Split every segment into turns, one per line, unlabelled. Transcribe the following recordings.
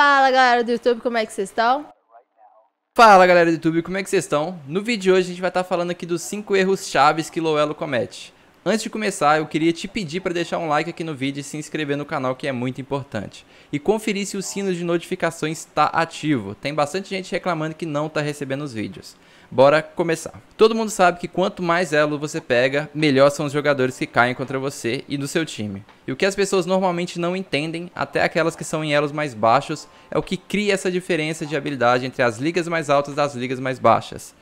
Fala galera do YouTube, como é que vocês estão? Fala galera do YouTube, como é que vocês estão? No vídeo de hoje a gente vai estar tá falando aqui dos 5 erros chaves que Loelo comete. Antes de começar, eu queria te pedir para deixar um like aqui no vídeo e se inscrever no canal, que é muito importante. E conferir se o sino de notificações está ativo. Tem bastante gente reclamando que não está recebendo os vídeos. Bora começar. Todo mundo sabe que quanto mais elo você pega, melhor são os jogadores que caem contra você e do seu time. E o que as pessoas normalmente não entendem, até aquelas que são em elos mais baixos, é o que cria essa diferença de habilidade entre as ligas mais altas e as ligas mais baixas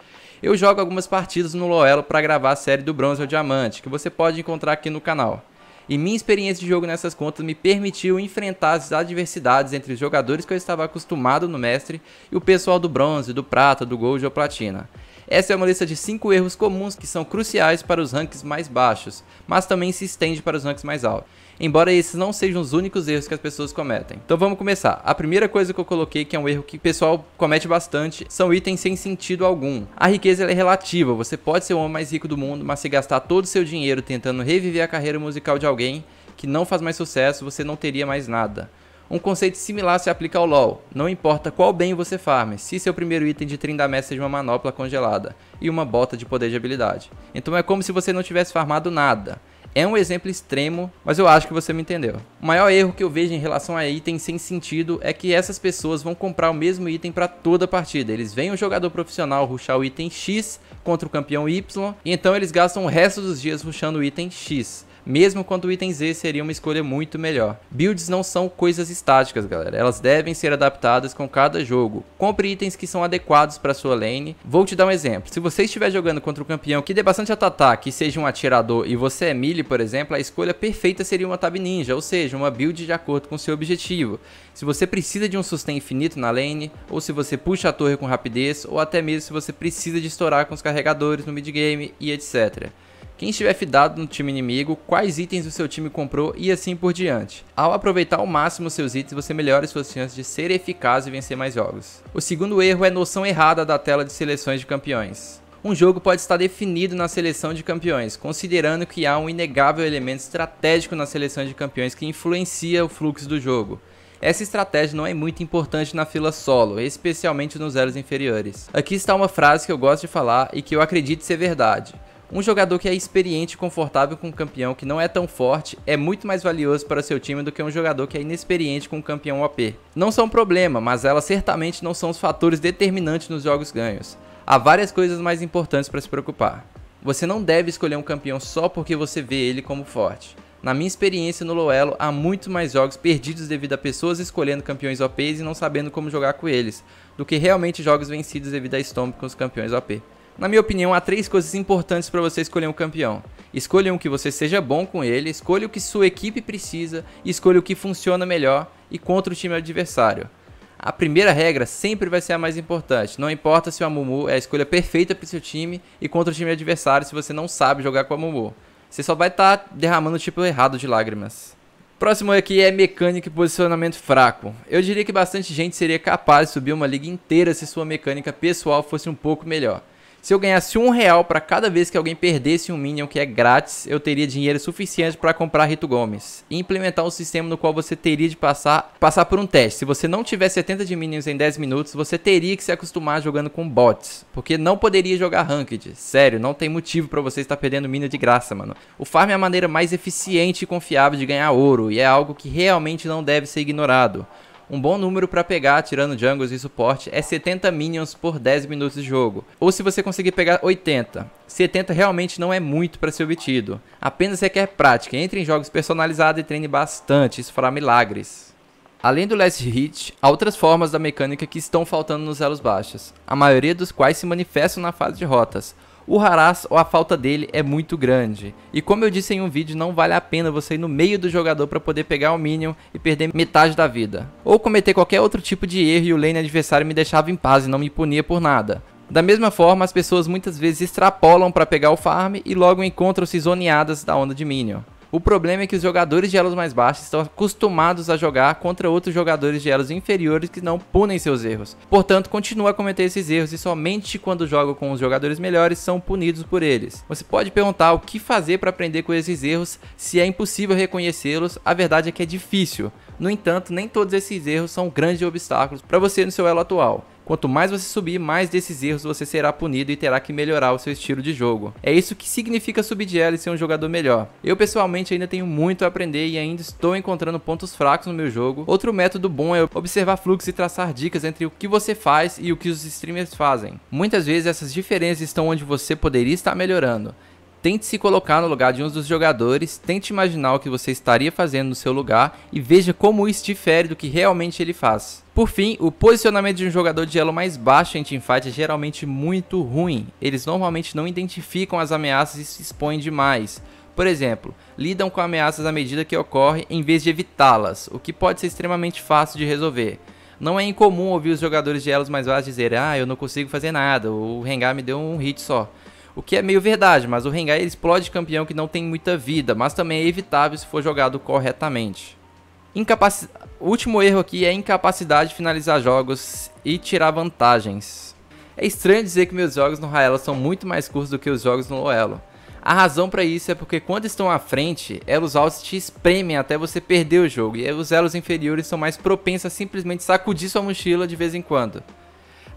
eu jogo algumas partidas no Loelo para gravar a série do Bronze ao Diamante, que você pode encontrar aqui no canal. E minha experiência de jogo nessas contas me permitiu enfrentar as adversidades entre os jogadores que eu estava acostumado no mestre e o pessoal do bronze, do prata, do gold ou platina. Essa é uma lista de 5 erros comuns que são cruciais para os ranks mais baixos, mas também se estende para os ranks mais altos. Embora esses não sejam os únicos erros que as pessoas cometem. Então vamos começar. A primeira coisa que eu coloquei, que é um erro que o pessoal comete bastante, são itens sem sentido algum. A riqueza é relativa, você pode ser o homem mais rico do mundo, mas se gastar todo o seu dinheiro tentando reviver a carreira musical de alguém que não faz mais sucesso, você não teria mais nada. Um conceito similar se aplica ao LoL. Não importa qual bem você farme, se seu primeiro item de Trindamé seja uma manopla congelada e uma bota de poder de habilidade. Então é como se você não tivesse farmado nada. É um exemplo extremo, mas eu acho que você me entendeu. O maior erro que eu vejo em relação a itens sem sentido é que essas pessoas vão comprar o mesmo item para toda a partida. Eles veem um jogador profissional ruxar o item X contra o campeão Y, e então eles gastam o resto dos dias ruxando o item X mesmo quando o item Z seria uma escolha muito melhor. Builds não são coisas estáticas, galera. Elas devem ser adaptadas com cada jogo. Compre itens que são adequados para sua lane. Vou te dar um exemplo. Se você estiver jogando contra um campeão que dê bastante auto-ataque e seja um atirador e você é melee, por exemplo, a escolha perfeita seria uma tab ninja, ou seja, uma build de acordo com seu objetivo. Se você precisa de um sustain infinito na lane, ou se você puxa a torre com rapidez, ou até mesmo se você precisa de estourar com os carregadores no mid game e etc quem estiver fidado no time inimigo, quais itens o seu time comprou e assim por diante. Ao aproveitar ao máximo seus itens, você melhora suas chances de ser eficaz e vencer mais jogos. O segundo erro é noção errada da tela de seleções de campeões. Um jogo pode estar definido na seleção de campeões, considerando que há um inegável elemento estratégico na seleção de campeões que influencia o fluxo do jogo. Essa estratégia não é muito importante na fila solo, especialmente nos elos inferiores. Aqui está uma frase que eu gosto de falar e que eu acredito ser verdade. Um jogador que é experiente e confortável com um campeão que não é tão forte é muito mais valioso para seu time do que um jogador que é inexperiente com um campeão OP. Não são um problema, mas elas certamente não são os fatores determinantes nos jogos ganhos. Há várias coisas mais importantes para se preocupar. Você não deve escolher um campeão só porque você vê ele como forte. Na minha experiência no Loelo, há muito mais jogos perdidos devido a pessoas escolhendo campeões OPs e não sabendo como jogar com eles, do que realmente jogos vencidos devido a Stomp com os campeões OP. Na minha opinião, há três coisas importantes para você escolher um campeão. Escolha um que você seja bom com ele, escolha o que sua equipe precisa, escolha o que funciona melhor e contra o time adversário. A primeira regra sempre vai ser a mais importante. Não importa se o Amumu é a escolha perfeita para seu time e contra o time adversário se você não sabe jogar com o Amumu. Você só vai estar tá derramando o tipo errado de lágrimas. Próximo aqui é mecânica e posicionamento fraco. Eu diria que bastante gente seria capaz de subir uma liga inteira se sua mecânica pessoal fosse um pouco melhor. Se eu ganhasse um real para cada vez que alguém perdesse um Minion que é grátis, eu teria dinheiro suficiente para comprar Rito Gomes. E implementar um sistema no qual você teria de passar, passar por um teste. Se você não tiver 70 de Minions em 10 minutos, você teria que se acostumar jogando com bots. Porque não poderia jogar Ranked. Sério, não tem motivo para você estar perdendo Minion de graça, mano. O farm é a maneira mais eficiente e confiável de ganhar ouro. E é algo que realmente não deve ser ignorado. Um bom número para pegar, tirando jungles e suporte, é 70 minions por 10 minutos de jogo. Ou se você conseguir pegar 80. 70 realmente não é muito para ser obtido. Apenas requer prática. Entre em jogos personalizados e treine bastante, isso fará milagres. Além do last hit, há outras formas da mecânica que estão faltando nos elos baixos, a maioria dos quais se manifestam na fase de rotas o Haras ou a falta dele é muito grande. E como eu disse em um vídeo, não vale a pena você ir no meio do jogador para poder pegar o Minion e perder metade da vida. Ou cometer qualquer outro tipo de erro e o lane adversário me deixava em paz e não me punia por nada. Da mesma forma, as pessoas muitas vezes extrapolam para pegar o farm e logo encontram-se zoneadas da onda de Minion. O problema é que os jogadores de elos mais baixos estão acostumados a jogar contra outros jogadores de elos inferiores que não punem seus erros. Portanto, continua a cometer esses erros e somente quando jogam com os jogadores melhores são punidos por eles. Você pode perguntar o que fazer para aprender com esses erros se é impossível reconhecê-los. A verdade é que é difícil. No entanto, nem todos esses erros são grandes obstáculos para você no seu elo atual. Quanto mais você subir, mais desses erros você será punido e terá que melhorar o seu estilo de jogo. É isso que significa subir de elo e ser um jogador melhor. Eu pessoalmente ainda tenho muito a aprender e ainda estou encontrando pontos fracos no meu jogo. Outro método bom é observar fluxo e traçar dicas entre o que você faz e o que os streamers fazem. Muitas vezes essas diferenças estão onde você poderia estar melhorando. Tente se colocar no lugar de um dos jogadores, tente imaginar o que você estaria fazendo no seu lugar e veja como isso difere do que realmente ele faz. Por fim, o posicionamento de um jogador de elo mais baixo em teamfight é geralmente muito ruim. Eles normalmente não identificam as ameaças e se expõem demais. Por exemplo, lidam com ameaças à medida que ocorre, em vez de evitá-las, o que pode ser extremamente fácil de resolver. Não é incomum ouvir os jogadores de elos mais baixos dizer, ah, eu não consigo fazer nada, o Rengar me deu um hit só. O que é meio verdade, mas o Rengar explode campeão que não tem muita vida, mas também é evitável se for jogado corretamente. Incapaci... O último erro aqui é a incapacidade de finalizar jogos e tirar vantagens. É estranho dizer que meus jogos no Raela são muito mais curtos do que os jogos no Loelo. A razão para isso é porque quando estão à frente, elos altos te espremem até você perder o jogo, e os elos inferiores são mais propensos a simplesmente sacudir sua mochila de vez em quando.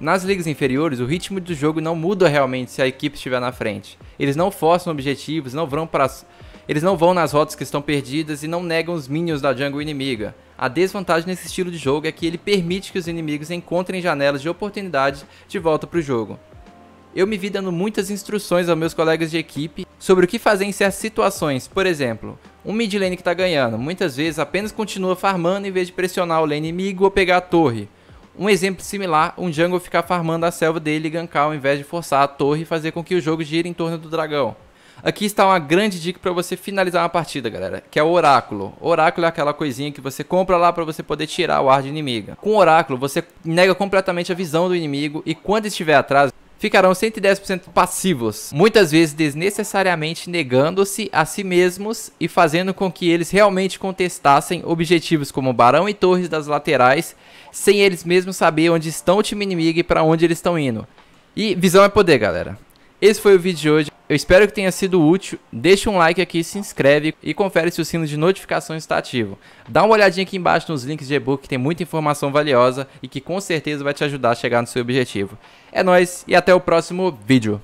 Nas ligas inferiores, o ritmo do jogo não muda realmente se a equipe estiver na frente. Eles não forçam objetivos, não vão para eles não vão nas rotas que estão perdidas e não negam os minions da jungle inimiga. A desvantagem nesse estilo de jogo é que ele permite que os inimigos encontrem janelas de oportunidade de volta para o jogo. Eu me vi dando muitas instruções aos meus colegas de equipe sobre o que fazer em certas situações. Por exemplo, um mid lane que está ganhando, muitas vezes apenas continua farmando em vez de pressionar o lane inimigo ou pegar a torre um exemplo similar, um jungle ficar farmando a selva dele e gankar ao invés de forçar a torre e fazer com que o jogo gire em torno do dragão. Aqui está uma grande dica para você finalizar uma partida, galera, que é o oráculo. oráculo é aquela coisinha que você compra lá para você poder tirar o ar de inimiga. Com o oráculo, você nega completamente a visão do inimigo e quando estiver atrás, ficarão 110% passivos, muitas vezes desnecessariamente negando-se a si mesmos e fazendo com que eles realmente contestassem objetivos como Barão e Torres das laterais, sem eles mesmos saber onde estão o time inimigo e para onde eles estão indo. E visão é poder, galera. Esse foi o vídeo de hoje. Eu espero que tenha sido útil. Deixa um like aqui, se inscreve e confere se o sino de notificações está ativo. Dá uma olhadinha aqui embaixo nos links de e-book que tem muita informação valiosa e que com certeza vai te ajudar a chegar no seu objetivo. É nóis e até o próximo vídeo.